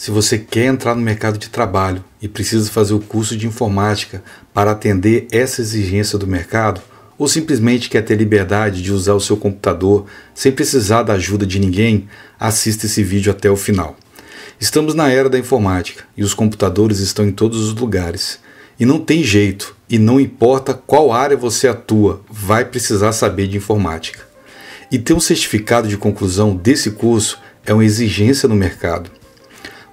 Se você quer entrar no mercado de trabalho e precisa fazer o curso de informática para atender essa exigência do mercado, ou simplesmente quer ter liberdade de usar o seu computador sem precisar da ajuda de ninguém, assista esse vídeo até o final. Estamos na era da informática e os computadores estão em todos os lugares. E não tem jeito, e não importa qual área você atua, vai precisar saber de informática. E ter um certificado de conclusão desse curso é uma exigência no mercado.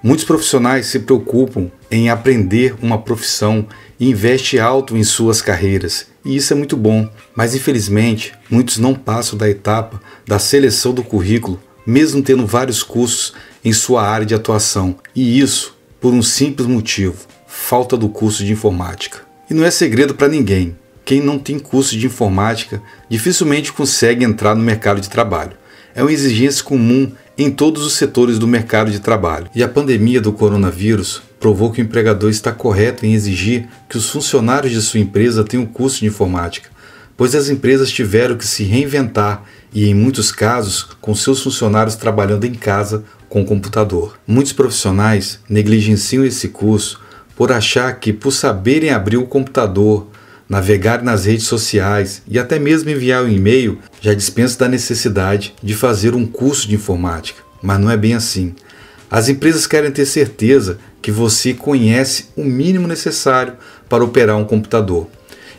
Muitos profissionais se preocupam em aprender uma profissão e investem alto em suas carreiras, e isso é muito bom, mas infelizmente muitos não passam da etapa da seleção do currículo, mesmo tendo vários cursos em sua área de atuação, e isso por um simples motivo: falta do curso de informática. E não é segredo para ninguém: quem não tem curso de informática dificilmente consegue entrar no mercado de trabalho é uma exigência comum em todos os setores do mercado de trabalho. E a pandemia do coronavírus provou que o empregador está correto em exigir que os funcionários de sua empresa tenham curso de informática, pois as empresas tiveram que se reinventar e, em muitos casos, com seus funcionários trabalhando em casa com o computador. Muitos profissionais negligenciam esse curso por achar que, por saberem abrir o computador, navegar nas redes sociais e até mesmo enviar um e-mail já dispensa da necessidade de fazer um curso de informática. Mas não é bem assim. As empresas querem ter certeza que você conhece o mínimo necessário para operar um computador.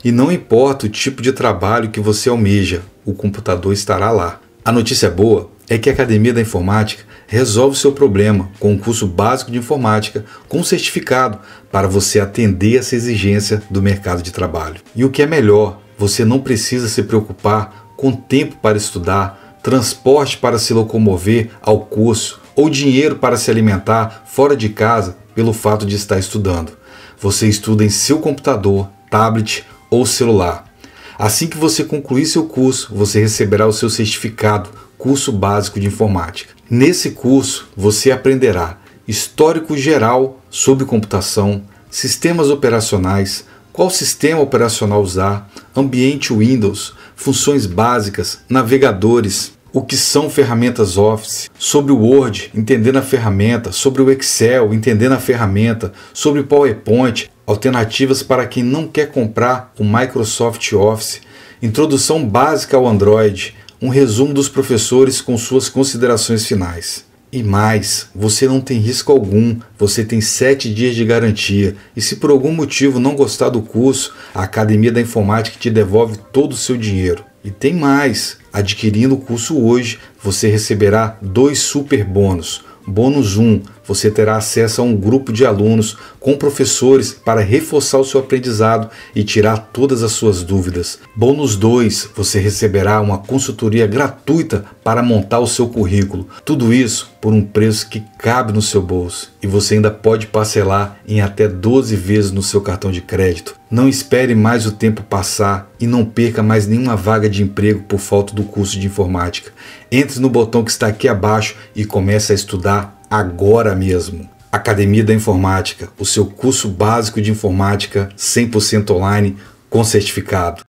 E não importa o tipo de trabalho que você almeja, o computador estará lá. A notícia é boa é que a Academia da Informática resolve o seu problema com um curso básico de informática com certificado para você atender essa exigência do mercado de trabalho. E o que é melhor, você não precisa se preocupar com tempo para estudar, transporte para se locomover ao curso ou dinheiro para se alimentar fora de casa pelo fato de estar estudando. Você estuda em seu computador, tablet ou celular Assim que você concluir seu curso, você receberá o seu certificado Curso Básico de Informática. Nesse curso, você aprenderá histórico geral sobre computação, sistemas operacionais, qual sistema operacional usar, ambiente Windows, funções básicas, navegadores, o que são ferramentas Office, sobre o Word, entendendo a ferramenta, sobre o Excel, entendendo a ferramenta, sobre o PowerPoint, alternativas para quem não quer comprar o Microsoft Office, introdução básica ao Android, um resumo dos professores com suas considerações finais. E mais, você não tem risco algum, você tem 7 dias de garantia. E se por algum motivo não gostar do curso, a Academia da Informática te devolve todo o seu dinheiro. E tem mais, adquirindo o curso hoje, você receberá dois super bônus. Bônus 1, você terá acesso a um grupo de alunos com professores para reforçar o seu aprendizado e tirar todas as suas dúvidas. Bônus 2, você receberá uma consultoria gratuita para montar o seu currículo. Tudo isso por um preço que cabe no seu bolso e você ainda pode parcelar em até 12 vezes no seu cartão de crédito. Não espere mais o tempo passar e não perca mais nenhuma vaga de emprego por falta do curso de informática. Entre no botão que está aqui abaixo e comece a estudar agora mesmo. Academia da Informática, o seu curso básico de informática 100% online com certificado.